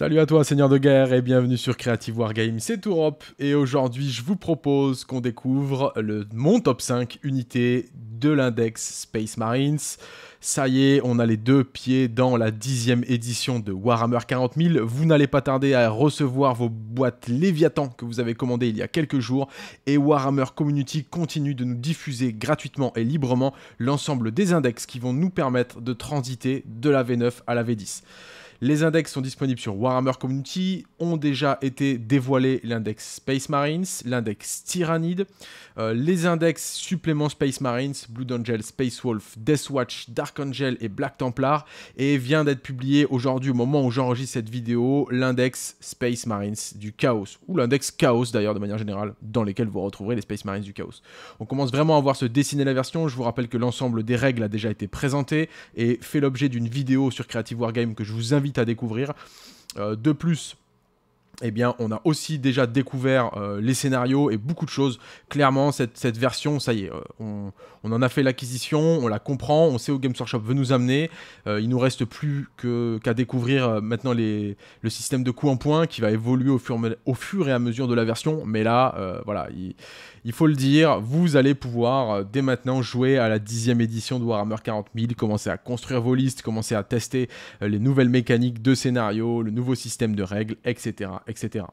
Salut à toi Seigneur de Guerre et bienvenue sur Creative Wargame, c'est Tourop et aujourd'hui je vous propose qu'on découvre le, mon top 5 unités de l'index Space Marines. Ça y est, on a les deux pieds dans la dixième édition de Warhammer 40 000. Vous n'allez pas tarder à recevoir vos boîtes Léviathan que vous avez commandées il y a quelques jours et Warhammer Community continue de nous diffuser gratuitement et librement l'ensemble des index qui vont nous permettre de transiter de la V9 à la V10. Les index sont disponibles sur Warhammer Community, ont déjà été dévoilés l'index Space Marines, l'index Tyrannid, euh, les index suppléments Space Marines, Blue Angel, Space Wolf, Deathwatch, Dark Angel et Black Templar, et vient d'être publié aujourd'hui au moment où j'enregistre cette vidéo, l'index Space Marines du Chaos, ou l'index Chaos d'ailleurs de manière générale, dans lesquels vous retrouverez les Space Marines du Chaos. On commence vraiment à voir se dessiner la version, je vous rappelle que l'ensemble des règles a déjà été présenté et fait l'objet d'une vidéo sur Creative Wargame que je vous invite à découvrir. Euh, de plus, eh bien, on a aussi déjà découvert euh, les scénarios et beaucoup de choses. Clairement, cette, version, ça y est, euh, on, en a fait l'acquisition, on la comprend, on sait où Games Workshop veut nous amener. il nous reste plus qu'à découvrir maintenant les, le système de coups en points qui va évoluer au fur, au fur, et à mesure de la version. Mais là, voilà, il, il faut le dire, vous allez pouvoir euh, dès maintenant jouer à la dixième édition de Warhammer 40 000, commencer à construire vos listes, commencer à tester euh, les nouvelles mécaniques de scénario, le nouveau système de règles, etc. etc.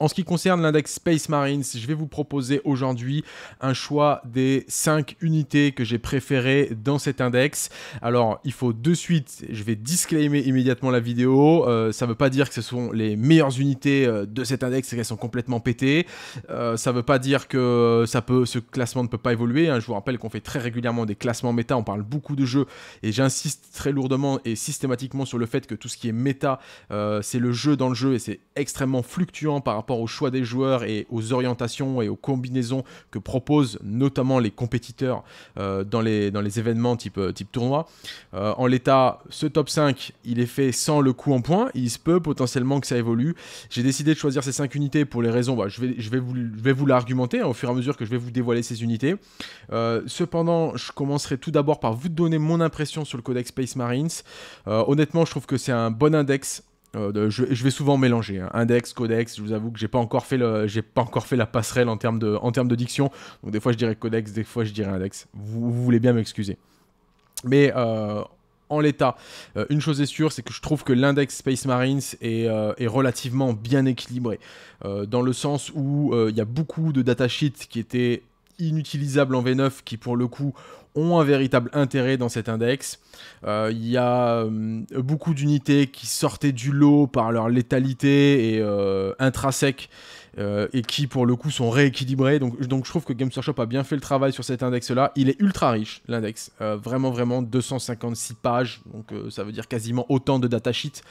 En ce qui concerne l'index Space Marines, je vais vous proposer aujourd'hui un choix des 5 unités que j'ai préférées dans cet index. Alors, il faut de suite, je vais disclaimer immédiatement la vidéo. Euh, ça ne veut pas dire que ce sont les meilleures unités euh, de cet index et qu'elles sont complètement pétées. Euh, ça ne veut pas dire que ça peut, ce classement ne peut pas évoluer. Hein. Je vous rappelle qu'on fait très régulièrement des classements méta. On parle beaucoup de jeux et j'insiste très lourdement et systématiquement sur le fait que tout ce qui est méta, c'est le jeu dans le jeu et c'est extrêmement fluctuant par rapport au choix des joueurs et aux orientations et aux combinaisons que proposent notamment les compétiteurs euh, dans, les, dans les événements type, euh, type tournoi. Euh, en l'état, ce top 5, il est fait sans le coup en point. Il se peut potentiellement que ça évolue. J'ai décidé de choisir ces 5 unités pour les raisons, bah, je, vais, je, vais vous, vais vous l'argumenter hein, au fur et à mesure que je vais vous dévoiler ces unités. cependant, je commencerai tout d'abord par vous donner mon impression sur le codex Space Marines. honnêtement, je trouve que c'est un bon index euh, je, vais souvent mélanger hein. index, codex. Je vous avoue que j'ai pas encore fait le, j'ai pas encore fait la passerelle en termes de, en de diction. Donc des fois je dirais codex, des fois je dirais index. Vous, voulez bien m'excuser. Mais euh, en l'état, euh, une chose est sûre, c'est que je trouve que l'index Space Marines est, est relativement bien équilibré, dans le sens où il y a beaucoup de datasheets qui étaient inutilisables en V9 qui pour le coup ont un véritable intérêt dans cet index. Euh, il y a euh, beaucoup d'unités qui sortaient du lot par leur létalité et euh, intrinsèque euh, et qui pour le coup sont rééquilibrées. Donc, donc je trouve que Games Workshop a bien fait le travail sur cet index-là. Il est ultra riche, l'index. vraiment, vraiment, 256 pages. Donc ça veut dire quasiment autant de datasheets.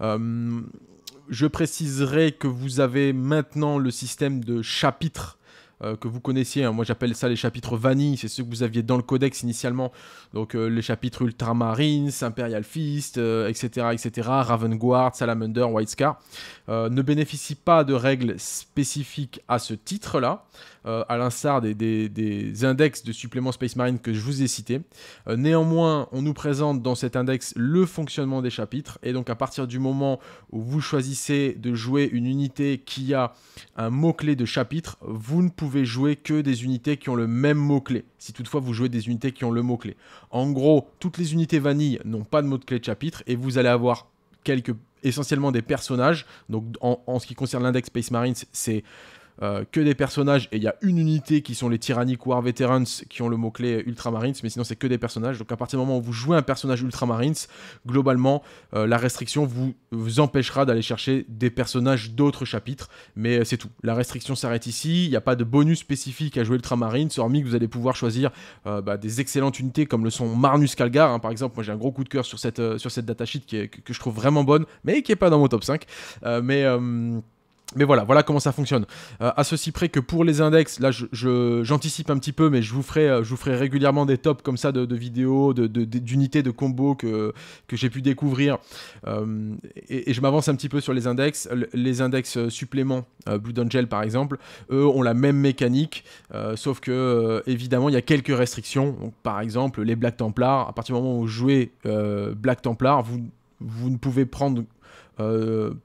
je préciserai que vous avez maintenant le système de chapitres euh, que vous connaissiez. Hein. Moi, j'appelle ça les chapitres vanille. C'est ceux que vous aviez dans le codex initialement. Donc, euh, les chapitres Ultramarines, Imperial Fist, etc., euh, etc., Raven Guard, Salamander, White Scar, ne bénéficient pas de règles spécifiques à ce titre-là. Euh, à l'instar des, index de suppléments Space Marine que je vous ai cités. Euh, néanmoins, on nous présente dans cet index le fonctionnement des chapitres, et donc à partir du moment où vous choisissez de jouer une unité qui a un mot-clé de chapitre, vous ne pouvez jouer que des unités qui ont le même mot-clé, si toutefois vous jouez des unités qui ont le mot-clé. En gros, toutes les unités vanille n'ont pas de mot-clé de chapitre, et vous allez avoir quelques essentiellement des personnages. Donc en, ce qui concerne l'index Space Marine, c'est euh, que des personnages et il y a une unité qui sont les Tyrannic War Veterans qui ont le mot-clé Ultramarines, mais sinon c'est que des personnages. Donc à partir du moment où vous jouez un personnage Ultramarines, globalement euh, la restriction vous, empêchera d'aller chercher des personnages d'autres chapitres, mais euh, c'est tout. La restriction s'arrête ici, il n'y a pas de bonus spécifique à jouer Ultramarines, hormis que vous allez pouvoir choisir bah, des excellentes unités comme le sont Marnus Calgar, hein. par exemple. Moi j'ai un gros coup de cœur sur cette, sur cette datasheet que, je trouve vraiment bonne, mais qui n'est pas dans mon top 5. mais. Mais voilà, voilà comment ça fonctionne. A euh, ceci près que pour les index, là j'anticipe je, un petit peu, mais je vous ferai, euh, je vous ferai régulièrement des tops comme ça de, vidéos, d'unités, de, combos que, que j'ai pu découvrir. Euh, et, je m'avance un petit peu sur les index. Les index suppléments, Blood Blue Angel par exemple, eux ont la même mécanique, sauf que évidemment il y a quelques restrictions. par exemple, les Black Templars, à partir du moment où vous jouez Black Templar, vous, vous ne pouvez prendre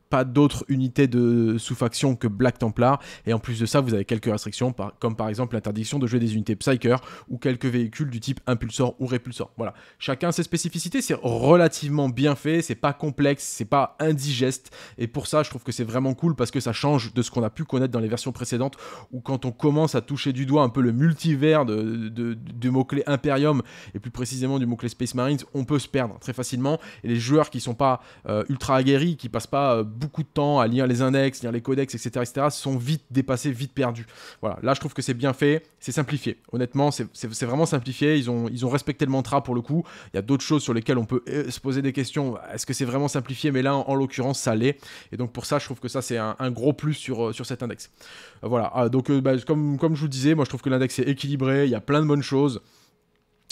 pas d'autres unités de sous-faction que Black Templar. Et en plus de ça, vous avez quelques restrictions, comme par exemple l'interdiction de jouer des unités Psyker ou quelques véhicules du type impulsor ou répulsor. Voilà. Chacun ses spécificités, c'est relativement bien fait, c'est pas complexe, c'est pas indigeste. Et pour ça, je trouve que c'est vraiment cool parce que ça change de ce qu'on a pu connaître dans les versions précédentes où quand on commence à toucher du doigt un peu le multivers de, de, du mot-clé Imperium et plus précisément du mot-clé Space Marines, on peut se perdre très facilement. Et les joueurs qui sont pas euh, ultra aguerris, qui passent pas euh, beaucoup de temps à lire les index, lire les codex, etc., etc., sont vite dépassés, vite perdus. Voilà, là je trouve que c'est bien fait, c'est simplifié. Honnêtement, c'est vraiment simplifié, ils ont, ils ont respecté le mantra pour le coup. Il y a d'autres choses sur lesquelles on peut euh, se poser des questions. Est-ce que c'est vraiment simplifié Mais là, en, l'occurrence, ça l'est. Et donc pour ça, je trouve que ça, c'est un, gros plus sur, euh, sur cet index. Voilà, ah, donc euh, bah, comme, comme je vous le disais, moi je trouve que l'index est équilibré, il y a plein de bonnes choses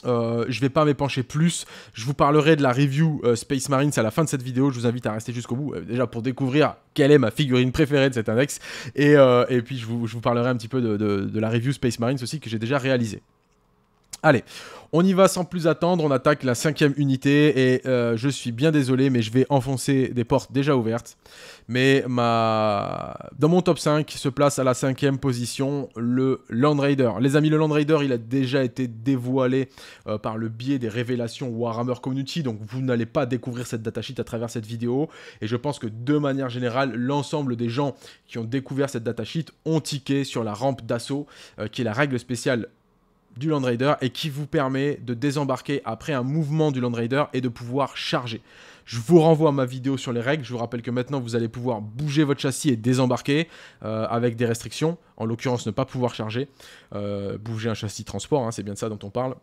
je euh, je vais pas m'épancher plus. Je vous parlerai de la review euh, Space Marines à la fin de cette vidéo. Je vous invite à rester jusqu'au bout, euh, déjà pour découvrir quelle est ma figurine préférée de cet index. Et, puis, je vous, parlerai un petit peu de, de la review Space Marines aussi que j'ai déjà réalisée. Allez, on y va sans plus attendre, on attaque la cinquième unité et euh, je suis bien désolé mais je vais enfoncer des portes déjà ouvertes. Mais ma... dans mon top 5 se place à la cinquième position le Land Raider. Les amis, le Land Raider il a déjà été dévoilé euh, par le biais des révélations Warhammer Community, donc vous n'allez pas découvrir cette datasheet à travers cette vidéo. Et je pense que de manière générale, l'ensemble des gens qui ont découvert cette datasheet ont tiqué sur la rampe d'assaut, euh, qui est la règle spéciale du Land Raider et qui vous permet de désembarquer après un mouvement du Land Raider et de pouvoir charger. Je vous renvoie à ma vidéo sur les règles. Je vous rappelle que maintenant, vous allez pouvoir bouger votre châssis et désembarquer euh, avec des restrictions. En l'occurrence, ne pas pouvoir charger. Euh, bouger un châssis transport, hein, c'est bien de ça dont on parle.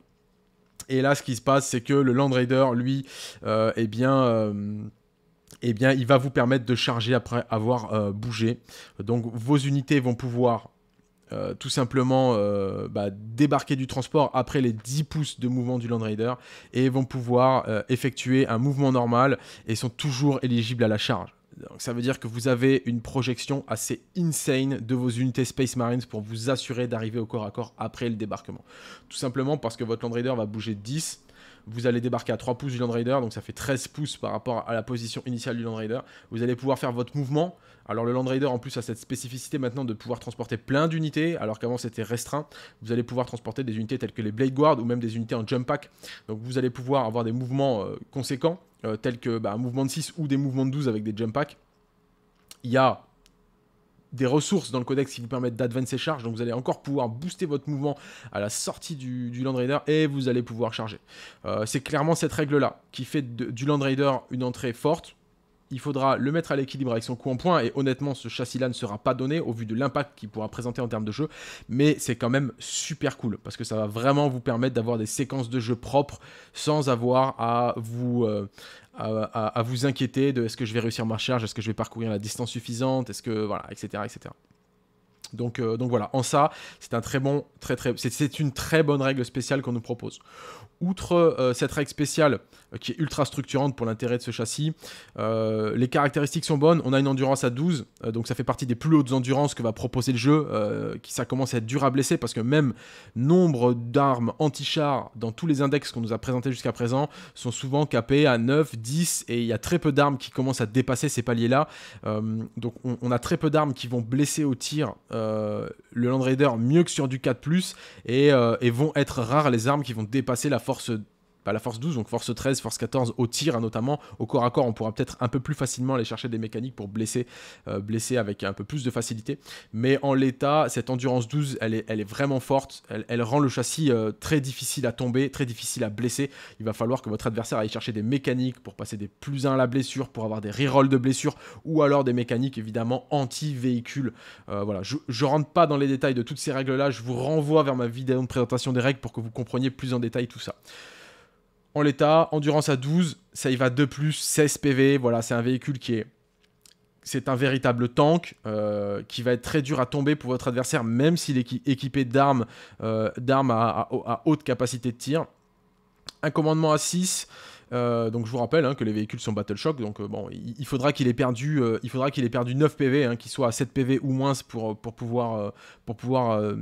Et là, ce qui se passe, c'est que le Land Raider, lui, euh, eh bien eh bien, il va vous permettre de charger après avoir bougé. Donc, vos unités vont pouvoir euh, tout simplement euh, bah, débarquer du transport après les 10 pouces de mouvement du Land Raider et vont pouvoir euh, effectuer un mouvement normal et sont toujours éligibles à la charge. Donc ça veut dire que vous avez une projection assez insane de vos unités Space Marines pour vous assurer d'arriver au corps à corps après le débarquement. Tout simplement parce que votre Land Raider va bouger 10, vous allez débarquer à 3 pouces du Land Raider, donc ça fait 13 pouces par rapport à la position initiale du Land Raider. Vous allez pouvoir faire votre mouvement. Alors le Land Raider en plus a cette spécificité maintenant de pouvoir transporter plein d'unités, alors qu'avant c'était restreint. Vous allez pouvoir transporter des unités telles que les Blade Guard ou même des unités en jump pack. Donc vous allez pouvoir avoir des mouvements euh, conséquents, euh, tels que bah, un mouvement de 6 ou des mouvements de 12 avec des jump Pack. Il y a des ressources dans le codex qui vous permettent d'advancer charge, donc vous allez encore pouvoir booster votre mouvement à la sortie du, Land Raider et vous allez pouvoir charger. Euh, c'est clairement cette règle-là qui fait du Land Raider une entrée forte, il faudra le mettre à l'équilibre avec son coup en point. Et honnêtement, ce châssis-là ne sera pas donné au vu de l'impact qu'il pourra présenter en termes de jeu. Mais c'est quand même super cool parce que ça va vraiment vous permettre d'avoir des séquences de jeu propres sans avoir à vous, euh, vous inquiéter de est-ce que je vais réussir ma charge, est-ce que je vais parcourir la distance suffisante, est-ce que voilà, etc., etc. Donc, euh, donc voilà, en ça, c'est un très bon, très très, c'est une très bonne règle spéciale qu'on nous propose. Outre euh, cette règle spéciale euh, qui est ultra structurante pour l'intérêt de ce châssis, les caractéristiques sont bonnes. On a une endurance à 12, donc ça fait partie des plus hautes endurances que va proposer le jeu, qui ça commence à être dur à blesser parce que même nombre d'armes anti-char dans tous les index qu'on nous a présentés jusqu'à présent sont souvent capés à 9, 10 et il y a très peu d'armes qui commencent à dépasser ces paliers-là. donc on, a très peu d'armes qui vont blesser au tir. Euh, le Land Raider mieux que sur du 4 ⁇ euh, et vont être rares les armes qui vont dépasser la force la force 12, donc force 13, force 14 au tir hein, notamment. Au corps à corps, on pourra peut-être un peu plus facilement aller chercher des mécaniques pour blesser, euh, blesser avec un peu plus de facilité. Mais en l'état, cette endurance 12, elle est, vraiment forte. Elle, rend le châssis euh, très difficile à tomber, très difficile à blesser. Il va falloir que votre adversaire aille chercher des mécaniques pour passer des plus 1 à la blessure, pour avoir des rerolls de blessure, ou alors des mécaniques évidemment anti-véhicule. Euh, voilà, je, je rentre pas dans les détails de toutes ces règles-là. Je vous renvoie vers ma vidéo de présentation des règles pour que vous compreniez plus en détail tout ça en l'état, endurance à 12, ça y va de plus, 16 PV, voilà, c'est un véhicule qui est... C'est un véritable tank euh, qui va être très dur à tomber pour votre adversaire, même s'il est équipé d'armes euh, à, à, haute capacité de tir. Un commandement à 6, euh, donc je vous rappelle hein, que les véhicules sont Battle Shock, donc euh, bon, il, faudra qu'il ait perdu, euh, il faudra qu'il ait perdu 9 PV, hein, qu'il soit à 7 PV ou moins pour, pour pouvoir, pour pouvoir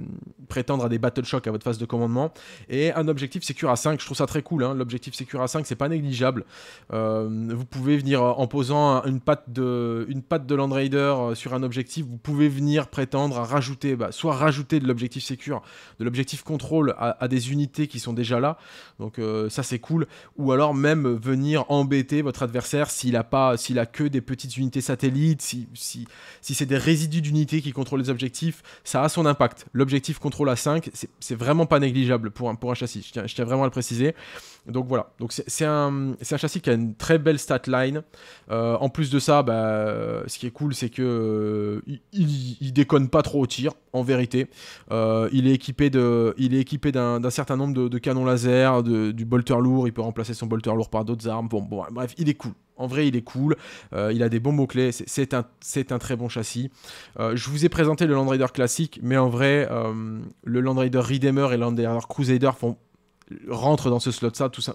prétendre à des Battle Shock à votre phase de commandement. Et un objectif Secure à 5, je trouve ça très cool. Hein. L'objectif Secure à 5, c'est pas négligeable. vous pouvez venir en posant une patte de, une patte de Land Raider sur un objectif, vous pouvez venir prétendre à rajouter, bah, soit rajouter de l'objectif Secure, de l'objectif contrôle à, des unités qui sont déjà là. Donc ça c'est cool. Ou alors même venir embêter votre adversaire s'il a pas, s'il a que des petites unités satellites, si, si, c'est des résidus d'unités qui contrôlent les objectifs, ça a son impact. L'objectif contrôle à 5, c'est vraiment pas négligeable pour un, pour châssis, je tiens, vraiment à le préciser. Donc voilà, donc c'est un, châssis qui a une très belle stat line. Euh, en plus de ça, bah, ce qui est cool, c'est que euh, il, déconne pas trop au tir, en vérité. Euh, il est équipé il est équipé d'un certain nombre de, canons laser, du bolter lourd. Il peut remplacer son bolter lourd par d'autres armes. Bon, bref, il est cool. En vrai, il est cool. Euh, il a des bons mots-clés. C'est un, un, très bon châssis. Euh, je vous ai présenté le Land Raider classique, mais en vrai, euh, le Land Raider Redeemer et le Land Raider Crusader font rentrent dans ce slot-là, tout, slot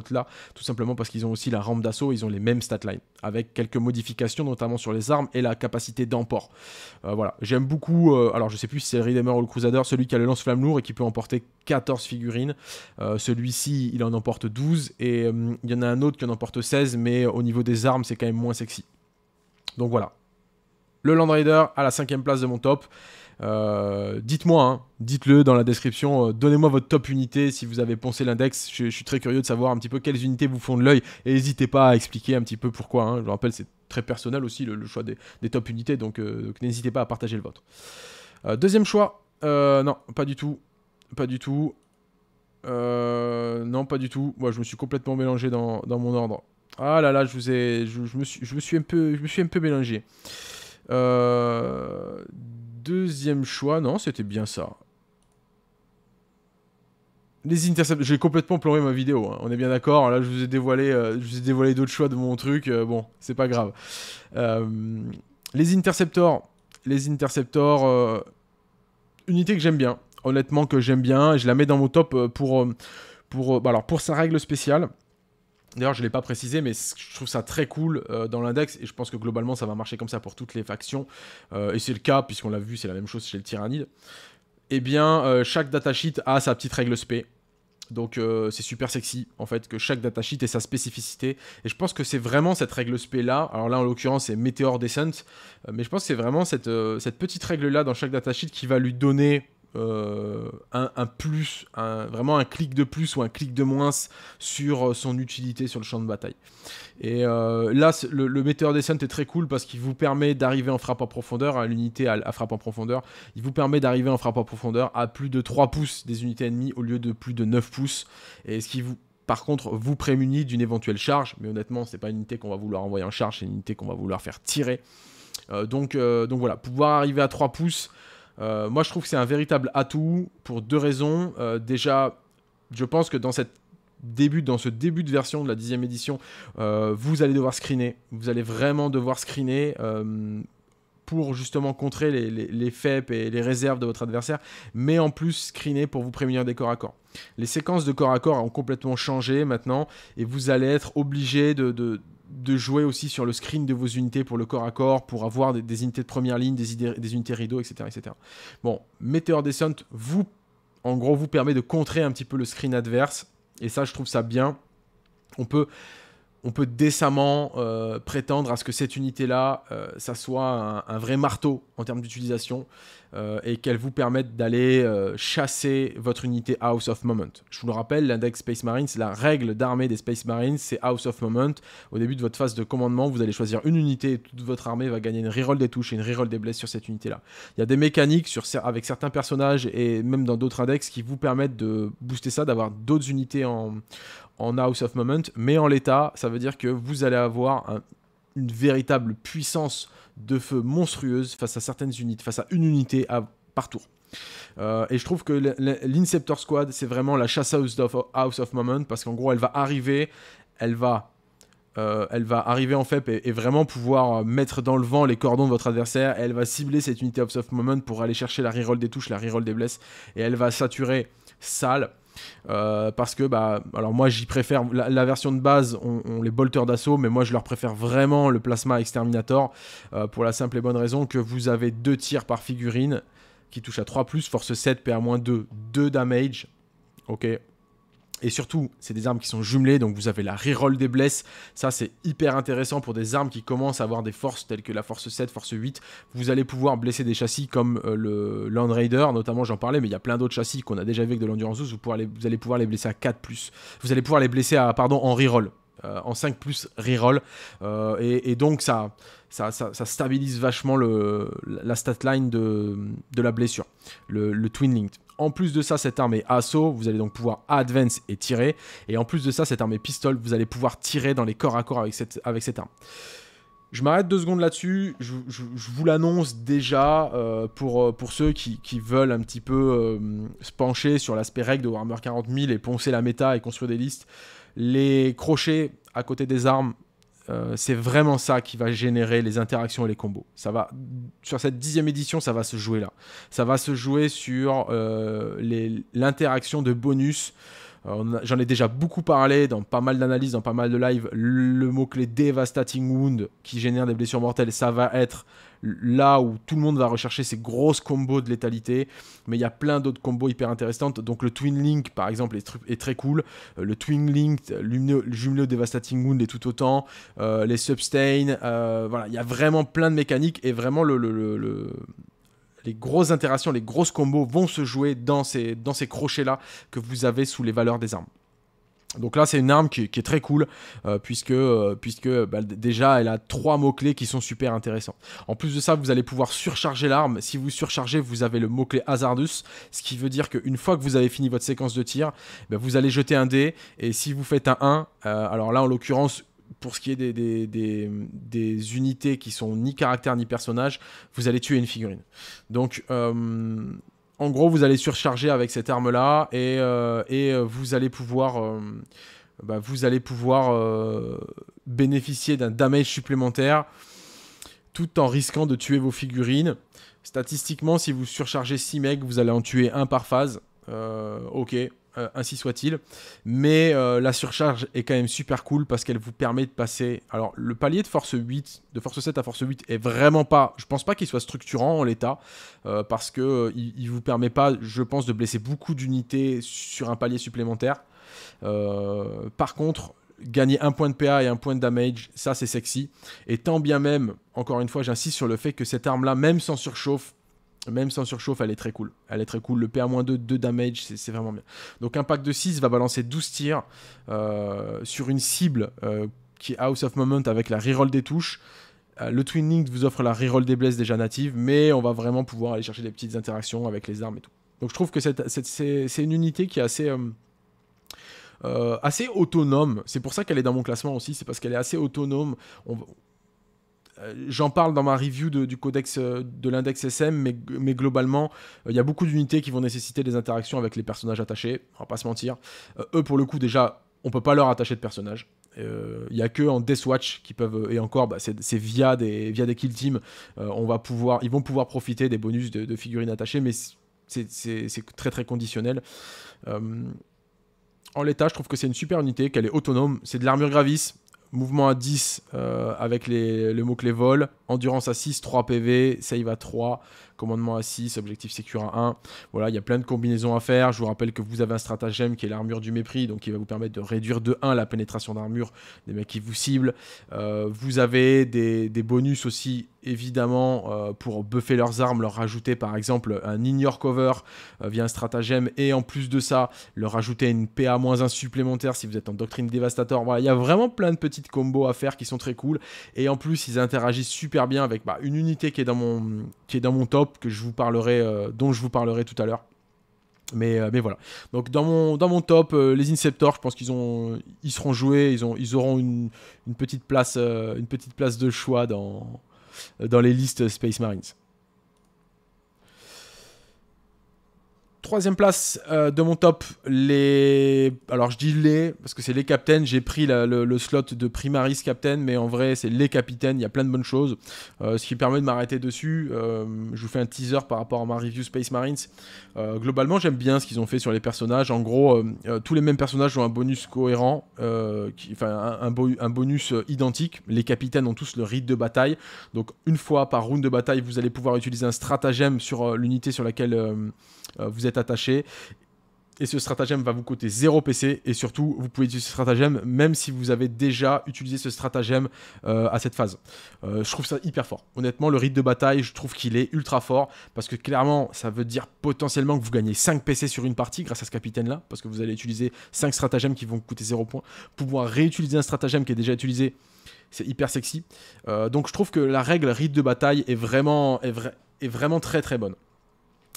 -là, tout simplement parce qu'ils ont aussi la rampe d'assaut, ils ont les mêmes statlines, avec quelques modifications, notamment sur les armes et la capacité d'emport. Euh, voilà, j'aime beaucoup, euh, alors je sais plus si c'est Redeemer ou le Crusader, celui qui a le lance-flamme lourd et qui peut emporter 14 figurines. Euh, celui-ci, il en emporte 12, et il y en a un autre qui en emporte 16, mais au niveau des armes, c'est quand même moins sexy. Donc voilà. Le Land Raider à la cinquième place de mon top. Euh, dites-moi, hein, dites-le dans la description, euh, donnez-moi votre top unité si vous avez poncé l'index, je, suis très curieux de savoir un petit peu quelles unités vous font de l'œil, et n'hésitez pas à expliquer un petit peu pourquoi, hein. je vous rappelle c'est très personnel aussi le, choix des, top unités, euh, donc, n'hésitez pas à partager le vôtre. deuxième choix, non, pas du tout, pas du tout, non, pas du tout, moi je me suis complètement mélangé dans, mon ordre. Ah là là, je vous ai, je, me, suis, je me suis un peu, je me suis un peu mélangé. Deuxième choix, non, c'était bien ça. Les interceptors... j'ai complètement pleuré ma vidéo, hein. on est bien d'accord, hein. là je vous ai dévoilé, euh, je ai dévoilé d'autres choix de mon truc, euh, bon, c'est pas grave. Euh, les interceptors, les interceptors, unité que j'aime bien, honnêtement que j'aime bien, je la mets dans mon top pour, pour, bah, alors pour sa règle spéciale, D'ailleurs, je ne l'ai pas précisé, mais je trouve ça très cool euh, dans l'index, et je pense que globalement, ça va marcher comme ça pour toutes les factions, euh, et c'est le cas, puisqu'on l'a vu, c'est la même chose chez le Tyrannide. Eh bien, chaque euh, chaque datasheet a sa petite règle SP. Donc c'est super sexy en fait que chaque datasheet ait sa spécificité. Et je pense que c'est vraiment cette règle SP là. Alors là en l'occurrence c'est Meteor Descent. mais je pense que c'est vraiment cette, cette petite règle là dans chaque datasheet qui va lui donner euh, un, plus, vraiment un clic de plus ou un clic de moins sur euh, son utilité sur le champ de bataille. Et euh, là, le, le Meteor Descent est très cool parce qu'il vous permet d'arriver en frappe en profondeur, hein, à l'unité à, frappe en profondeur, il vous permet d'arriver en frappe en profondeur à plus de 3 pouces des unités ennemies au lieu de plus de 9 pouces. Et ce qui vous, par contre, vous prémunit d'une éventuelle charge, mais honnêtement, c'est pas une unité qu'on va vouloir envoyer en charge, c'est une unité qu'on va vouloir faire tirer. donc, donc voilà, pouvoir arriver à 3 pouces, euh, moi, je trouve que c'est un véritable atout pour deux raisons. Euh, déjà, je pense que dans début, dans ce début de version de la dixième édition, euh, vous allez devoir screener. Vous allez vraiment devoir screener pour justement contrer les, les, et les réserves de votre adversaire, mais en plus screener pour vous prémunir des corps à corps. Les séquences de corps à corps ont complètement changé maintenant et vous allez être obligé de, de jouer aussi sur le screen de vos unités pour le corps à corps, pour avoir des, unités de première ligne, des, des unités rideaux, etc., etc. Bon, Meteor Descent, vous, en gros, vous permet de contrer un petit peu le screen adverse, et ça, je trouve ça bien. On peut, on peut décemment euh, prétendre à ce que cette unité-là, euh, ça soit un, vrai marteau en termes d'utilisation. Euh, et qu'elles vous permettent d'aller euh, chasser votre unité House of Moment. Je vous le rappelle, l'index Space Marines, la règle d'armée des Space Marines, c'est House of Moment. Au début de votre phase de commandement, vous allez choisir une unité et toute votre armée va gagner une reroll des touches et une reroll des blesses sur cette unité-là. Il y a des mécaniques avec certains personnages et même dans d'autres index qui vous permettent de booster ça, d'avoir d'autres unités en, House of Moment, mais en l'état, ça veut dire que vous allez avoir une véritable puissance de feu monstrueuse face à certaines unités, face à une unité à, par euh, et je trouve que l'Inceptor Squad, c'est vraiment la chasse House of, House of Moment, parce qu'en gros, elle va arriver, elle va euh, elle va arriver en fait et, vraiment pouvoir euh, mettre dans le vent les cordons de votre adversaire. elle va cibler cette unité house of moment pour aller chercher la reroll des touches, la reroll des blesses. Et elle va saturer salle euh, parce que, bah, alors moi j'y préfère la, version de base, on, les bolteurs d'assaut, mais moi je leur préfère vraiment le plasma exterminator euh, pour la simple et bonne raison que vous avez deux tirs par figurine qui touchent à 3, force 7, PA-2, 2 damage. Ok, et surtout, c'est des armes qui sont jumelées, donc vous avez la reroll des blesses. Ça, c'est hyper intéressant pour des armes qui commencent à avoir des forces telles que la force 7, force 8. Vous allez pouvoir blesser des châssis comme euh, le Land Raider, notamment, j'en parlais, mais il y a plein d'autres châssis qu'on a déjà vu avec de l'Endurance 12. Vous, vous allez pouvoir les blesser à 4+. Plus. Vous allez pouvoir les blesser à, pardon, en reroll. Euh, en 5 plus reroll. Euh, et, donc ça, ça, stabilise vachement la stat line de, la blessure, le, le twin linked. En plus de ça, cette arme est assaut, vous allez donc pouvoir advance et tirer. Et en plus de ça, cette arme est pistol, vous allez pouvoir tirer dans les corps à corps avec cette, avec arme. Je m'arrête deux secondes là-dessus. Je, vous l'annonce déjà euh, pour, euh, pour ceux qui, veulent un petit peu euh, se pencher sur l'aspect règle de Warhammer 40 et poncer la méta et construire des listes. Les crochets à côté des armes euh, c'est vraiment ça qui va générer les interactions et les combos. Ça va sur cette dixième édition, ça va se jouer là. Ça va se jouer sur euh, l'interaction de bonus. Euh, j'en ai déjà beaucoup parlé dans pas mal d'analyses, dans pas mal de lives. Le, le mot-clé Devastating Wound qui génère des blessures mortelles, ça va être là où tout le monde va rechercher ces grosses combos de létalité, mais il y a plein d'autres combos hyper intéressantes. Donc le Twin Link, par exemple, est, très cool. Euh, le Twin Link, euh, le jumelé Devastating Wound est tout autant. Euh, les Substain, voilà, il y a vraiment plein de mécaniques et vraiment les grosses interactions, les grosses combos vont se jouer dans ces, dans ces crochets-là que vous avez sous les valeurs des armes. Donc là, c'est une arme qui, est très cool, euh, puisque, euh, puisque bah, déjà, elle a trois mots-clés qui sont super intéressants. En plus de ça, vous allez pouvoir surcharger l'arme. Si vous surchargez, vous avez le mot-clé Hazardus, ce qui veut dire qu'une fois que vous avez fini votre séquence de tir, bah, vous allez jeter un dé, et si vous faites un 1, euh, alors là, en l'occurrence, pour ce qui est des, des, unités qui sont ni caractère ni personnage, vous allez tuer une figurine. Donc, en gros, vous allez surcharger avec cette arme-là et, euh, euh, vous allez pouvoir, euh, bah, vous allez pouvoir bénéficier d'un damage supplémentaire tout en risquant de tuer vos figurines. Statistiquement, si vous surchargez 6 mecs, vous allez en tuer un par phase. ok, euh, ainsi soit-il. Mais euh, la surcharge est quand même super cool parce qu'elle vous permet de passer. Alors, le palier de force 8, de force 7 à force 8, est vraiment pas. Je pense pas qu'il soit structurant en l'état euh, parce qu'il il, vous permet pas, je pense, de blesser beaucoup d'unités sur un palier supplémentaire. par contre, gagner un point de PA et un point de damage, ça c'est sexy. Et tant bien même, encore une fois, j'insiste sur le fait que cette arme-là, même sans surchauffe, même sans surchauffe, elle est très cool. Elle est très cool. Le pa 2 2 damage, c'est vraiment bien. Donc un pack de 6 va balancer 12 tirs euh, sur une cible euh, qui est House of Moment avec la reroll des touches. Euh, le Twin Link vous offre la reroll des blesses déjà native, mais on va vraiment pouvoir aller chercher des petites interactions avec les armes et tout. Donc je trouve que c'est une unité qui est assez... assez autonome. C'est pour ça qu'elle est dans mon classement aussi, c'est parce qu'elle est assez autonome. On, euh, j'en parle dans ma review du codex euh, de l'index SM, mais, mais globalement, euh, il y a beaucoup d'unités qui vont nécessiter des interactions avec les personnages attachés, on va pas se mentir. eux, pour le coup, déjà, on peut pas leur attacher de personnage. Il y a que en Deathwatch qui peuvent et encore bah, c'est via des via des kill teams on va pouvoir ils vont pouvoir profiter des bonus de, figurines attachées mais c'est très très conditionnel en l'état je trouve que c'est une super unité qu'elle est autonome c'est de l'armure gravis mouvement à 10 euh, avec les, le mot-clé vol, Endurance à 6, 3 PV, save à 3, commandement à 6, objectif sécure à 1. Voilà, il y a plein de combinaisons à faire. Je vous rappelle que vous avez un stratagème qui est l'armure du mépris, donc qui va vous permettre de réduire de 1 la pénétration d'armure des mecs qui vous ciblent. Euh, vous avez des, bonus aussi, évidemment, euh, pour buffer leurs armes, leur rajouter par exemple un ignore cover euh, via un stratagème, et en plus de ça, leur ajouter une PA-1 supplémentaire si vous êtes en doctrine dévastateur. Voilà, il y a vraiment plein de petites combos à faire qui sont très cool. Et en plus, ils interagissent super bien avec bah, une unité qui est, dans mon, qui est dans mon top, que je vous parlerai, euh, dont je vous parlerai tout à l'heure. Mais, euh, mais, voilà. Donc dans mon, dans mon top, euh, les Inceptors, je pense qu'ils ont, ils seront joués, ils, ont, ils auront une, petite place, une petite place de choix dans, dans les listes Space Marines. Troisième place euh, de mon top, les. Alors je dis les, parce que c'est les captains. J'ai pris le, slot de primaris captain, mais en vrai, c'est les capitaines. Il y a plein de bonnes choses. Euh, ce qui permet de m'arrêter dessus. Euh, je vous fais un teaser par rapport à ma review Space Marines. globalement, j'aime bien ce qu'ils ont fait sur les personnages. En gros, tous les mêmes personnages ont un bonus cohérent, enfin un, un bonus identique. Les capitaines ont tous le rite de bataille. Donc, une fois par round de bataille, vous allez pouvoir utiliser un stratagème sur l'unité sur laquelle vous êtes attaché. Et ce stratagème va vous coûter 0 PC. Et surtout, vous pouvez utiliser ce stratagème même si vous avez déjà utilisé ce stratagème euh, à cette phase. Euh, je trouve ça hyper fort. Honnêtement, le rite de bataille, je trouve qu'il est ultra fort. Parce que clairement, ça veut dire potentiellement que vous gagnez 5 PC sur une partie grâce à ce capitaine-là. Parce que vous allez utiliser 5 stratagèmes qui vont coûter 0 points. Pouvoir réutiliser un stratagème qui est déjà utilisé, c'est hyper sexy. Euh, donc je trouve que la règle rite de bataille est vraiment, est vraiment très très bonne.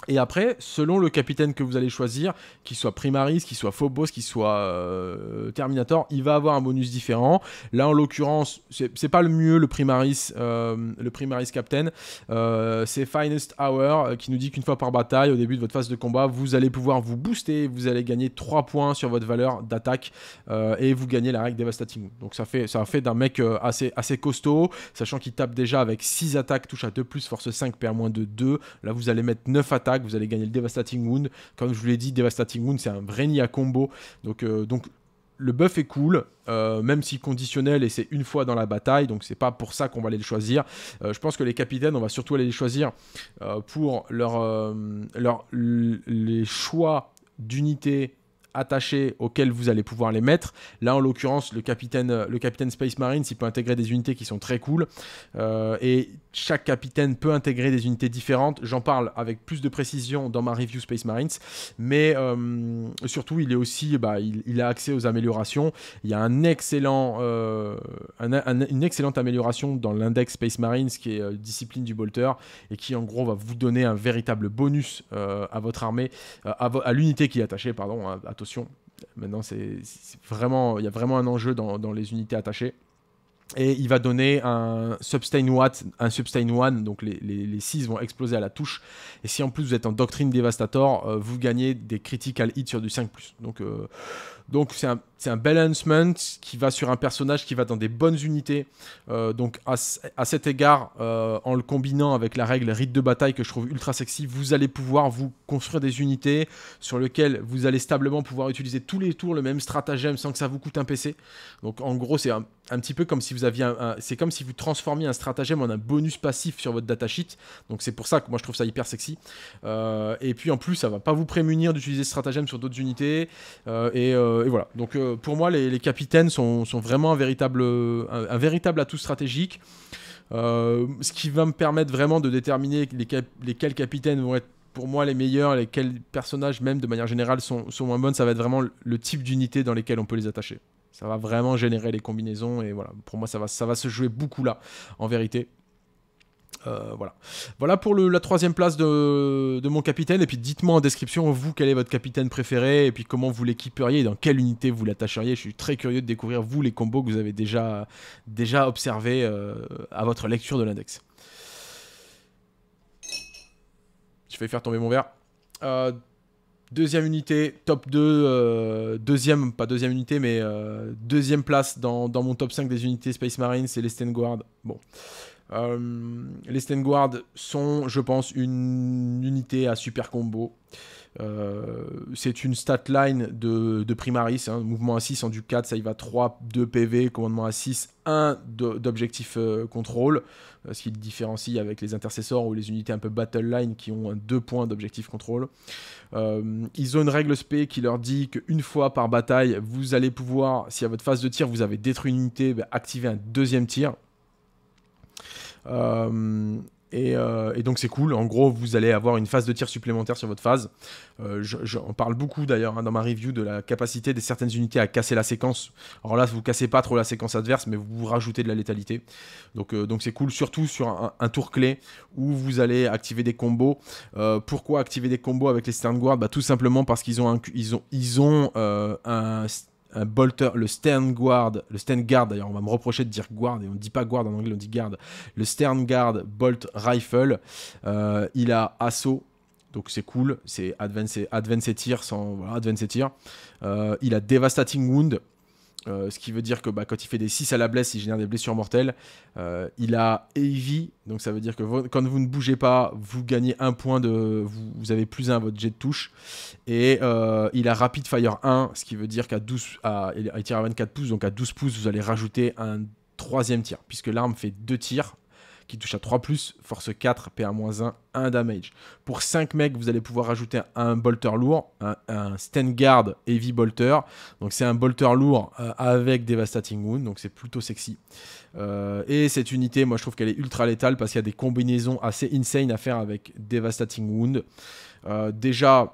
Et après, selon le capitaine que vous allez choisir, qu'il soit Primaris, qu'il soit Phobos, qu'il soit euh, Terminator, il va avoir un bonus différent. Là, en l'occurrence, c'est pas le mieux le Primaris, euh, le Primaris Captain. Euh, c'est Finest Hour qui nous dit qu'une fois par bataille, au début de votre phase de combat, vous allez pouvoir vous booster, vous allez gagner 3 points sur votre valeur d'attaque et vous gagnez la règle Devastating. Donc ça fait, ça fait d'un mec assez, assez costaud, sachant qu'il tape déjà avec 6 attaques, touche à 2+, force 5, perd moins de 2. Là, vous allez mettre 9 attaques vous allez gagner le Devastating Wound. Comme je vous l'ai dit, Devastating Wound, c'est un vrai nid à combo. Donc, euh, donc le buff est cool, euh, même si conditionnel et c'est une fois dans la bataille, donc c'est pas pour ça qu'on va aller le choisir. Euh, je pense que les capitaines, on va surtout aller les choisir pour leur, leur les choix d'unités attachés auxquels vous allez pouvoir les mettre. Là, en l'occurrence, le capitaine, euh, le capitaine Space Marines, il peut intégrer des unités qui sont très cool. Euh, et chaque capitaine peut intégrer des unités différentes. J'en parle avec plus de précision dans ma review Space Marines. Mais euh, surtout, il est aussi, bah, il, a accès aux améliorations. Il y a un excellent, une excellente amélioration dans l'index Space Marines qui est discipline du bolter et qui en gros va vous donner un véritable bonus à votre armée, à, l'unité qui est attachée, pardon, à, à maintenant c'est vraiment, il y a vraiment un enjeu dans, les unités attachées. Et il va donner un sustain watt, un sustain one, donc les, les, 6 vont exploser à la touche. Et si en plus vous êtes en doctrine dévastator, euh, vous gagnez des critical hits sur du 5+. Donc euh, donc c'est un, un, balancement qui va sur un personnage qui va dans des bonnes unités. Euh, donc à, cet égard, euh, en le combinant avec la règle rite de bataille que je trouve ultra sexy, vous allez pouvoir vous construire des unités sur lesquelles vous allez stablement pouvoir utiliser tous les tours le même stratagème sans que ça vous coûte un PC. Donc en gros c'est un, un, petit peu comme si vous aviez c'est comme si vous transformiez un stratagème en un bonus passif sur votre datasheet. Donc c'est pour ça que moi je trouve ça hyper sexy. Euh, et puis en plus ça va pas vous prémunir d'utiliser ce stratagème sur d'autres unités et euh, et voilà. Donc euh, pour moi, les, capitaines sont, vraiment un véritable, un, véritable atout stratégique. Euh, ce qui va me permettre vraiment de déterminer les capitaines vont être pour moi les meilleurs, lesquels personnages même de manière générale sont, moins bonnes, ça va être vraiment le type d'unité dans lesquelles on peut les attacher. Ça va vraiment générer les combinaisons et voilà, pour moi ça va, ça va se jouer beaucoup là, en vérité. Euh, voilà. voilà pour la troisième place de, mon capitaine. Et puis dites-moi en description, vous, quel est votre capitaine préféré, et puis comment vous l'équiperiez, dans quelle unité vous l'attacheriez. Je suis très curieux de découvrir, vous, les combos que vous avez déjà, déjà observés euh, à votre lecture de l'index. Je vais faire tomber mon verre. Euh, deuxième unité, top 2, deuxième, pas deuxième unité, mais deuxième place dans, mon top 5 des unités Space Marine, c'est les Guard. Bon. Euh, les les guard sont, je pense, une unité à super combo. Euh, c'est une stat line de, de Primaris, hein, mouvement à 6, en du 4, ça y va 3, 2 PV, commandement à 6, 1 d'objectif euh, contrôle, ce qui le différencie avec les intercesseurs ou les unités un peu battle line qui ont 2 points d'objectif contrôle. ils ont une règle spé qui leur dit qu'une fois par bataille, vous allez pouvoir, si à votre phase de tir vous avez détruit une unité, bah, activer un deuxième tir, euh, euh, et, donc c'est cool. En gros, vous allez avoir une phase de tir supplémentaire sur votre phase. Euh, J'en parle beaucoup d'ailleurs hein, dans ma review de la capacité des certaines unités à casser la séquence. Alors là, vous cassez pas trop la séquence adverse, mais vous rajoutez de la létalité. Donc c'est cool, surtout sur un, tour clé où vous allez activer des combos. pourquoi activer des combos avec les Stern Guard bah, Tout simplement parce qu'ils ont ont, ils ont un bolter, le stern guard, le stern guard d'ailleurs, on va me reprocher de dire guard et on ne dit pas guard en anglais, on dit guard, le stern guard bolt rifle. Euh, il a assaut, donc c'est cool, c'est Advanced advance tir sans voilà, euh, il a devastating wound, euh, ce qui veut dire que bah, quand il fait des 6 à la blesse, il génère des blessures mortelles. Euh, il a Heavy, donc ça veut dire que quand vous ne bougez pas, vous gagnez un point de. Vous, avez plus 1 à votre jet de touche. Et euh, il a Rapid Fire 1, ce qui veut dire qu'à 12. À, il tire à 24 pouces, donc à 12 pouces, vous allez rajouter un troisième tir, puisque l'arme fait deux tirs qui touche à 3, force 4, PA-1, 1 damage. Pour 5 mecs, vous allez pouvoir ajouter un bolter lourd, un, stand guard heavy bolter. Donc c'est un bolter lourd euh, avec Devastating Wound, donc c'est plutôt sexy. Euh, et cette unité, moi je trouve qu'elle est ultra létale parce qu'il y a des combinaisons assez insane à faire avec Devastating Wound. Euh, déjà,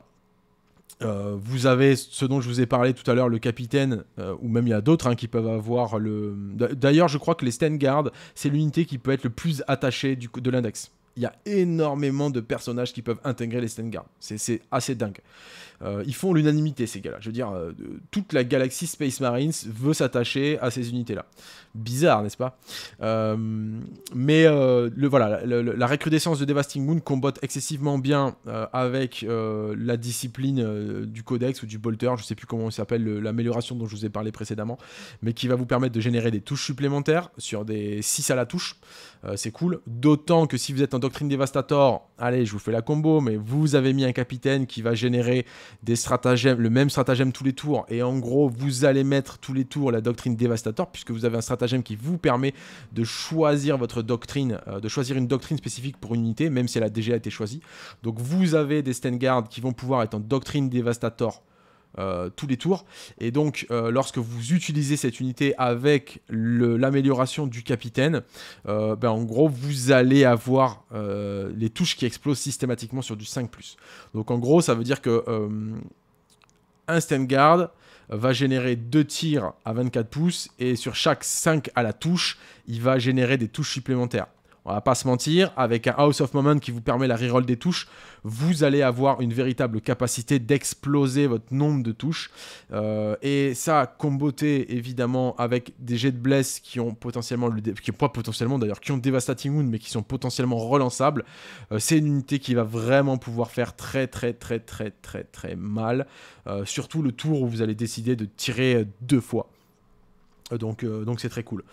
euh, vous avez ce dont je vous ai parlé tout à l'heure, le capitaine, euh, ou même il y a d'autres hein, qui peuvent avoir le. D'ailleurs, je crois que les Stengards, c'est l'unité qui peut être le plus attachée du, de l'index. Il y a énormément de personnages qui peuvent intégrer les Stengards. C'est assez dingue. Euh, ils font l'unanimité, ces gars-là. Je veux dire, euh, toute la galaxie Space Marines veut s'attacher à ces unités-là. Bizarre, n'est-ce pas euh, Mais le, voilà, la recrudescence de Devasting Moon combatte excessivement bien avec la discipline du Codex ou du Bolter, je ne sais plus comment il s'appelle, l'amélioration dont je vous ai parlé précédemment, mais qui va vous permettre de générer des touches supplémentaires sur des 6 à la touche. C'est cool. D'autant que si vous êtes en Doctrine Devastator, allez, je vous fais la combo, mais vous avez mis un capitaine qui va générer des stratagèmes, le même stratagème tous les tours, et en gros, vous allez mettre tous les tours la doctrine dévastateur, puisque vous avez un stratagème qui vous permet de choisir votre doctrine, euh, de choisir une doctrine spécifique pour une unité, même si elle a déjà été choisie. Donc vous avez des guards qui vont pouvoir être en doctrine dévastateur euh, tous les tours. Et donc, euh, lorsque vous utilisez cette unité avec l'amélioration du capitaine, euh, ben, en gros, vous allez avoir les touches qui explosent systématiquement sur du 5+. Donc, en gros, ça veut dire que un stand guard va générer deux tirs à 24 pouces et sur chaque 5 à la touche, il va générer des touches supplémentaires on va pas se mentir, avec un House of Moment qui vous permet la reroll des touches, vous allez avoir une véritable capacité d'exploser votre nombre de touches. Euh, et ça, comboté évidemment avec des jets de bless qui ont potentiellement, le qui potentiellement d'ailleurs, qui ont Devastating Wound, mais qui sont potentiellement relançables, euh, c'est une unité qui va vraiment pouvoir faire très très très très très très mal. Euh, surtout le tour où vous allez décider de tirer deux fois. Euh, donc euh, donc c'est très cool.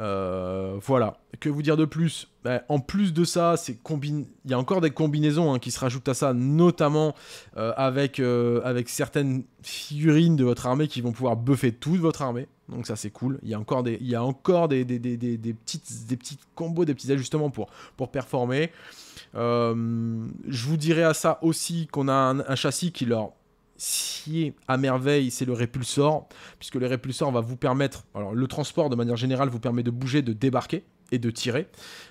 Euh, voilà. Que vous dire de plus ben, En plus de ça, c'est Il y a encore des combinaisons hein, qui se rajoutent à ça, notamment avec avec certaines figurines de votre armée qui vont pouvoir buffer toute votre armée. Donc ça c'est cool. Il y a encore des il y encore des, des, petites des petites combos, des petits ajustements pour pour performer. je vous dirais à ça aussi qu'on a un châssis qui leur si, à merveille, c'est le répulsor, puisque le répulsor va vous permettre, alors le transport de manière générale vous permet de bouger, de débarquer et de tirer,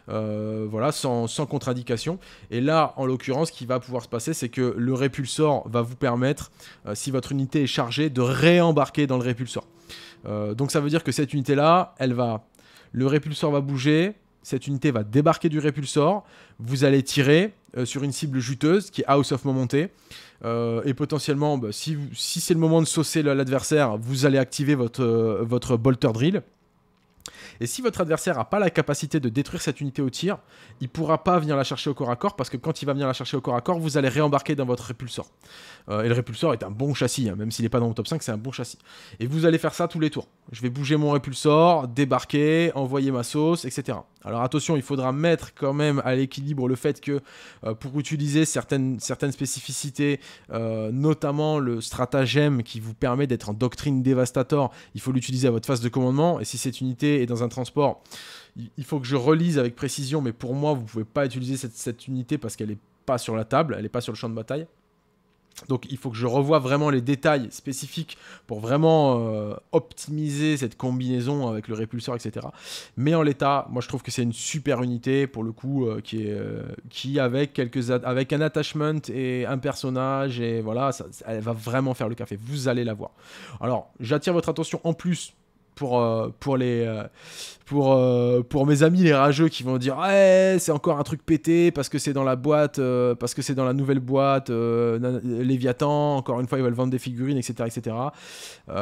euh, voilà, sans, sans contre-indication. Et là, en l'occurrence, ce qui va pouvoir se passer, c'est que le répulsor va vous permettre, euh, si votre unité est chargée, de réembarquer dans le répulsor. Euh, donc ça veut dire que cette unité-là, elle va, le répulsor va bouger, cette unité va débarquer du répulsor, vous allez tirer euh, sur une cible juteuse qui est House of Momenté, euh, et potentiellement, bah, si, c'est le moment de saucer l'adversaire, vous allez activer votre, euh, votre Bolter Drill. Et si votre adversaire n'a pas la capacité de détruire cette unité au tir, il ne pourra pas venir la chercher au corps à corps parce que quand il va venir la chercher au corps à corps, vous allez réembarquer dans votre répulsor. et le répulsor est un bon châssis, hein, même s'il n'est pas dans le top 5, c'est un bon châssis. Et vous allez faire ça tous les tours. Je vais bouger mon répulsor, débarquer, envoyer ma sauce, etc. Alors attention, il faudra mettre quand même à l'équilibre le fait que euh, pour utiliser certaines, certaines spécificités, euh, notamment le stratagème qui vous permet d'être en doctrine dévastator, il faut l'utiliser à votre phase de commandement. Et si cette unité est dans un transport, il faut que je relise avec précision, mais pour moi, vous ne pouvez pas utiliser cette, cette unité parce qu'elle n'est pas sur la table, elle n'est pas sur le champ de bataille. Donc il faut que je revoie vraiment les détails spécifiques pour vraiment euh, optimiser cette combinaison avec le répulseur, etc. Mais en l'état, moi je trouve que c'est une super unité pour le coup euh, qui, est, euh, qui avec, quelques avec un attachment et un personnage et voilà, elle va vraiment faire le café. Vous allez la voir. Alors j'attire votre attention en plus pour, pour, les, pour, euh, pour mes amis les rageux qui vont dire ouais c'est encore un truc pété parce que c'est dans la boîte euh, parce que c'est dans la nouvelle boîte euh, Léviathan encore une fois ils veulent vendre des figurines etc etc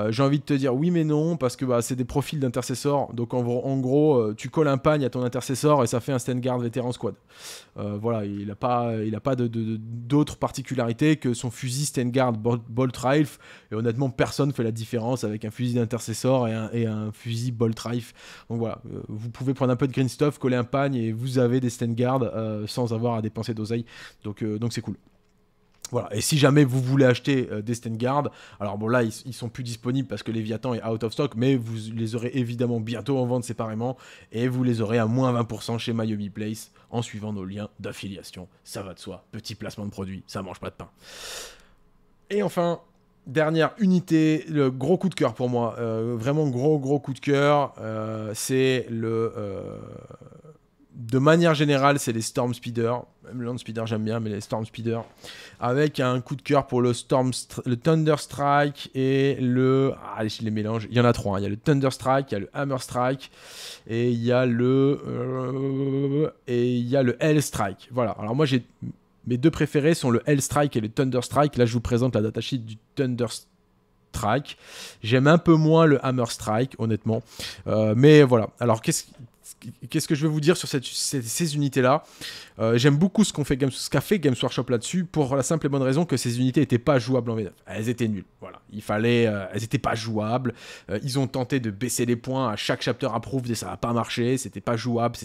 j'ai envie de te dire oui mais non parce que bah, c'est des profils d'intercesseurs donc en, en gros tu colles un pagne à ton intercesseur et ça fait un guard vétéran squad voilà il n'a pas il a pas de, d'autres particularités que son fusil guard Bolt Rifle et honnêtement personne fait la différence avec un fusil d'intercesseur et un, et un fusil Bolt Rifle donc voilà euh, vous pouvez prendre un peu de green stuff, coller un pagne et vous avez des stand euh, sans avoir à dépenser d'oseille. Euh, donc c'est cool. Voilà. Et si jamais vous voulez acheter des Stand alors bon là ils, sont plus disponibles parce que Léviathan est out of stock, mais vous les aurez évidemment bientôt en vente séparément et vous les aurez à moins 20% chez Miami Place en suivant nos liens d'affiliation. Ça va de soi. Petit placement de produit, ça mange pas de pain. Et enfin, Dernière unité, le gros coup de cœur pour moi, euh, vraiment gros gros coup de cœur, euh, c'est le. Euh, de manière générale, c'est les Storm Speeder. Même Land Speeder, j'aime bien, mais les Storm Speeder. Avec un coup de cœur pour le, Storm le Thunder Strike et le. Ah, je les mélange. Il y en a trois. Hein. Il y a le Thunder Strike, il y a le Hammer Strike et il y a le. et il y a le Hell Strike. Voilà. Alors moi, j'ai mes deux préférés sont le Hellstrike et le Thunderstrike. Là, je vous présente la datasheet du Thunderstrike. J'aime un peu moins le Hammer Strike, honnêtement. Euh, mais voilà. Alors, qu'est-ce qu'est-ce que je vais vous dire sur ces, unités-là euh, J'aime beaucoup ce qu'on fait, ce qu'a fait Games Workshop là-dessus pour la simple et bonne raison que ces unités n'étaient pas jouables en V9. Elles étaient nulles. Voilà, il fallait, euh, elles n'étaient pas jouables. Euh, ils ont tenté de baisser les points à chaque chapter approuve et ça n'a pas marché. C'était pas jouable.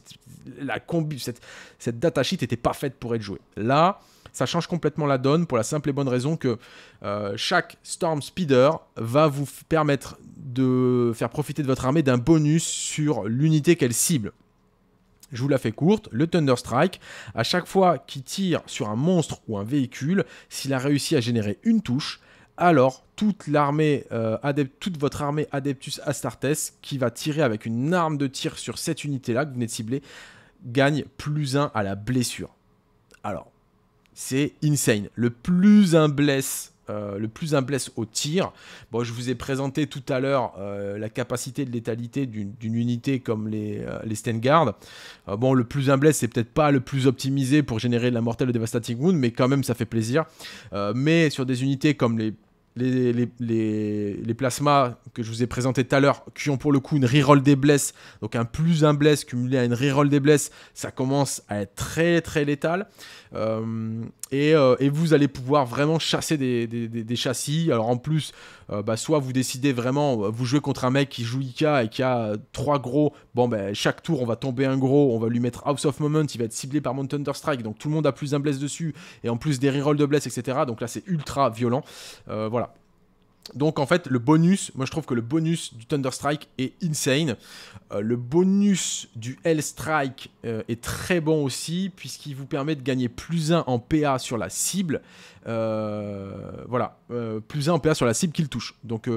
La combi, cette, cette datasheet n'était pas faite pour être jouée. Là ça change complètement la donne pour la simple et bonne raison que euh, chaque Storm Speeder va vous permettre de faire profiter de votre armée d'un bonus sur l'unité qu'elle cible. Je vous la fais courte, le Thunder Strike, à chaque fois qu'il tire sur un monstre ou un véhicule, s'il a réussi à générer une touche, alors toute l'armée euh, toute votre armée Adeptus Astartes qui va tirer avec une arme de tir sur cette unité là que vous venez de cibler gagne plus 1 à la blessure. Alors, c'est insane. Le plus un bless euh, le plus un au tir. Bon, je vous ai présenté tout à l'heure euh, la capacité de létalité d'une unité comme les, euh, Stand Guard. bon, le plus un bless, c'est peut-être pas le plus optimisé pour générer de la mortelle de Devastating Wound, mais quand même, ça fait plaisir. mais sur des unités comme les les, les, les, les, plasmas que je vous ai présentés tout à l'heure, qui ont pour le coup une reroll des blesses, donc un plus un bless cumulé à une reroll des blesses, ça commence à être très très létal. Euh, euh, et, vous allez pouvoir vraiment chasser des, châssis. Alors en plus, euh, bah, soit vous décidez vraiment, euh, vous jouez contre un mec qui joue Ika et qui a trois gros. Bon, ben, chaque tour, on va tomber un gros, on va lui mettre House of Moment, il va être ciblé par Thunder Strike, donc tout le monde a plus d'un bless dessus, et en plus des rerolls de bless, etc. Donc là, c'est ultra violent. voilà. Donc en fait le bonus, moi je trouve que le bonus du Thunder Strike est insane. Euh, le bonus du Hellstrike Strike euh, est très bon aussi puisqu'il vous permet de gagner plus 1 en PA sur la cible. Euh, voilà, plus 1 en PA sur la cible qu'il touche. Donc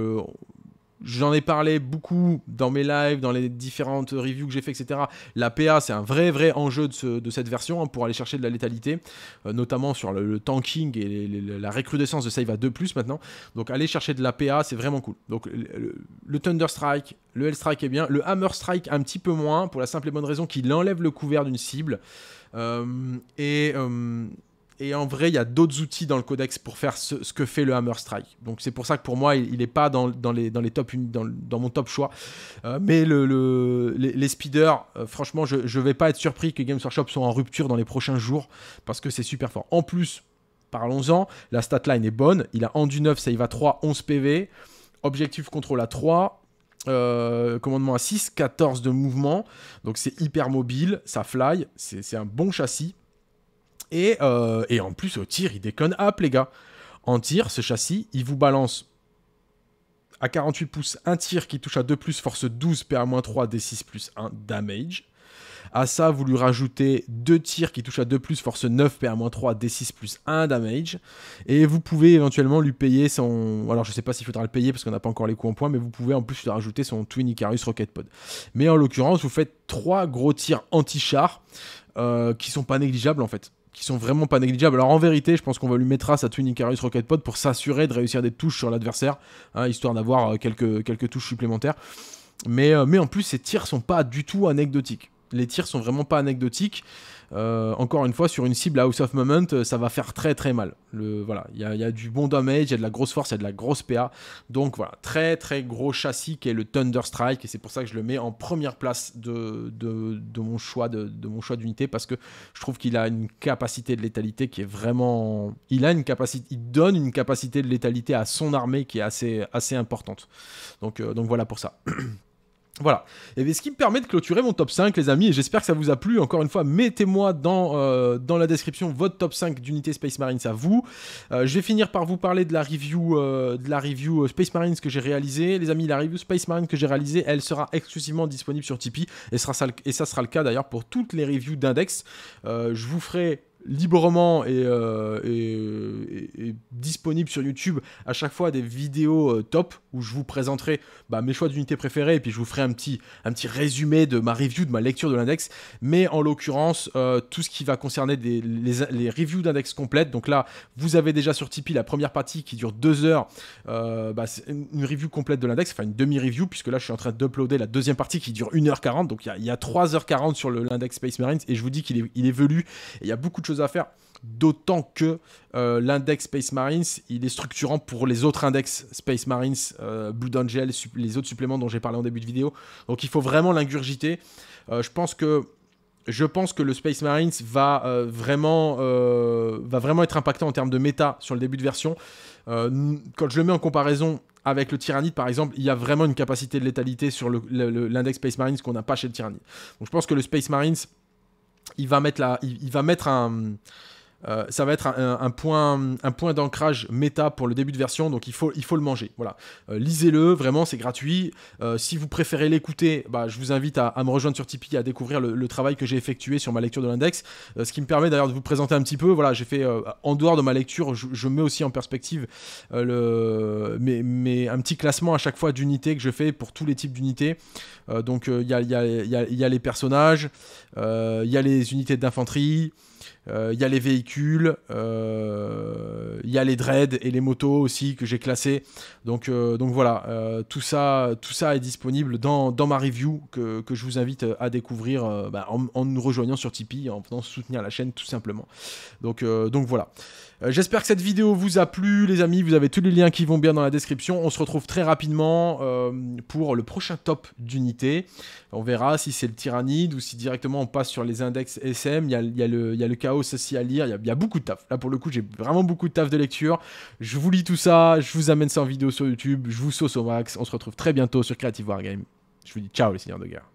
J'en ai parlé beaucoup dans mes lives, dans les différentes reviews que j'ai fait, etc. La PA, c'est un vrai, vrai enjeu de, cette version hein, pour aller chercher de la létalité, euh, notamment sur le, tanking et la recrudescence de save à 2 maintenant. Donc, aller chercher de la PA, c'est vraiment cool. Donc, le, Thunder Strike, le Hell Strike est bien, le Hammer Strike un petit peu moins, pour la simple et bonne raison qu'il enlève le couvert d'une cible. Euh, et. Euh, et en vrai, il y a d'autres outils dans le codex pour faire ce, que fait le Hammer Strike. Donc c'est pour ça que pour moi, il n'est pas dans, les, dans, les top, dans, mon top choix. Euh, mais les, speeders, euh, franchement, je ne vais pas être surpris que Games Workshop soit en rupture dans les prochains jours parce que c'est super fort. En plus, parlons-en, la stat line est bonne. Il a endu 9, save à 3, 11 PV. Objectif contrôle à 3, euh, commandement à 6, 14 de mouvement. Donc c'est hyper mobile, ça fly, c'est un bon châssis. Euh, et, en plus, au tir, il déconne hop, les gars. En tir, ce châssis, il vous balance à 48 pouces un tir qui touche à 2 plus, force 12, PA-3, D6 plus 1 damage. À ça, vous lui rajoutez 2 tirs qui touchent à 2 plus, force 9, PA-3, D6 plus 1 damage. Et vous pouvez éventuellement lui payer son. Alors, je sais pas s'il faudra le payer parce qu'on n'a pas encore les coups en points, mais vous pouvez en plus lui rajouter son Twin Icarus Rocket Pod. Mais en l'occurrence, vous faites 3 gros tirs anti-char qui euh, qui sont pas négligeables en fait qui sont vraiment pas négligeables. Alors en vérité, je pense qu'on va lui mettre à sa Twin Rocket Pod pour s'assurer de réussir des touches sur l'adversaire, hein, histoire d'avoir euh, quelques, quelques touches supplémentaires. Mais, euh, mais en plus, ces tirs sont pas du tout anecdotiques. Les tirs sont vraiment pas anecdotiques. Euh, encore une fois, sur une cible House of Moment, euh, ça va faire très très mal. Le, voilà, il y, a du bon damage, il y a de la grosse force, il y a de la grosse PA. Donc voilà, très très gros châssis qui est le Thunder Strike et c'est pour ça que je le mets en première place de, mon choix de, mon choix d'unité parce que je trouve qu'il a une capacité de létalité qui est vraiment, il a une capacité, il donne une capacité de létalité à son armée qui est assez assez importante. Donc euh, donc voilà pour ça. Voilà. Et ce qui me permet de clôturer mon top 5, les amis, et j'espère que ça vous a plu. Encore une fois, mettez-moi dans, euh, dans la description votre top 5 d'unité Space Marines à vous. Euh, je vais finir par vous parler de la review, euh, de la review Space Marines que j'ai réalisée. Les amis, la review Space Marines que j'ai réalisée, elle sera exclusivement disponible sur Tipeee, et, sera ça, et ça sera le cas d'ailleurs pour toutes les reviews d'index. je vous ferai librement euh, et, disponible sur YouTube à chaque fois des vidéos euh, top où je vous présenterai bah, mes choix d'unités préférées et puis je vous ferai un petit, un petit résumé de ma review, de ma lecture de l'index. Mais en l'occurrence, euh, tout ce qui va concerner les, reviews d'index complètes. Donc là, vous avez déjà sur Tipeee la première partie qui dure deux heures, bah, une review complète de l'index, enfin une demi-review, puisque là je suis en train d'uploader la deuxième partie qui dure 1h40. Donc il y a, 3h40 sur l'index Space Marines et je vous dis qu'il est, il est velu. Il y a beaucoup de à faire. D'autant que euh, l'index Space Marines, il est structurant pour les autres index Space Marines, euh, Blood Angel, les autres suppléments dont j'ai parlé en début de vidéo. Donc il faut vraiment l'ingurgiter. Euh, je pense que je pense que le Space Marines va, vraiment, va vraiment être impactant en termes de méta sur le début de version. quand je le mets en comparaison avec le Tyrannide, par exemple, il y a vraiment une capacité de létalité sur l'index Space Marines qu'on n'a pas chez le Tyrannide. Donc je pense que le Space Marines il va mettre, la, il, il va mettre un euh, ça va être un, point, d'ancrage méta pour le début de version, donc il faut, le manger. Voilà. Euh, lisez-le, vraiment, c'est gratuit. Euh, si vous préférez l'écouter, bah, je vous invite à, me rejoindre sur Tipeee, à découvrir le, travail que j'ai effectué sur ma lecture de l'index, ce qui me permet d'ailleurs de vous présenter un petit peu. Voilà, j'ai fait, en dehors de ma lecture, je, mets aussi en perspective un petit classement à chaque fois d'unités que je fais pour tous les types d'unités. donc il y, a, les personnages, il y a les unités d'infanterie. Il euh, y a les véhicules, il euh, y a les dreads et les motos aussi que j'ai classés. Donc, euh, donc voilà, tout, ça, tout ça est disponible dans, dans ma review que, que, je vous invite à découvrir bah, en, nous rejoignant sur Tipeee, en venant soutenir la chaîne tout simplement. Donc, donc voilà. Euh, j'espère que cette vidéo vous a plu, les amis. Vous avez tous les liens qui vont bien dans la description. On se retrouve très rapidement euh, pour le prochain top d'unité. On verra si c'est le tyrannide ou si directement on passe sur les index SM. Il y a, le, chaos aussi à lire. Il y, a, il beaucoup de taf. Là, pour le coup, j'ai vraiment beaucoup de taf de lecture. Je vous lis tout ça. Je vous amène ça en vidéo sur YouTube. Je vous sauce au max. On se retrouve très bientôt sur Creative Wargame. Je vous dis ciao, les seigneurs de guerre.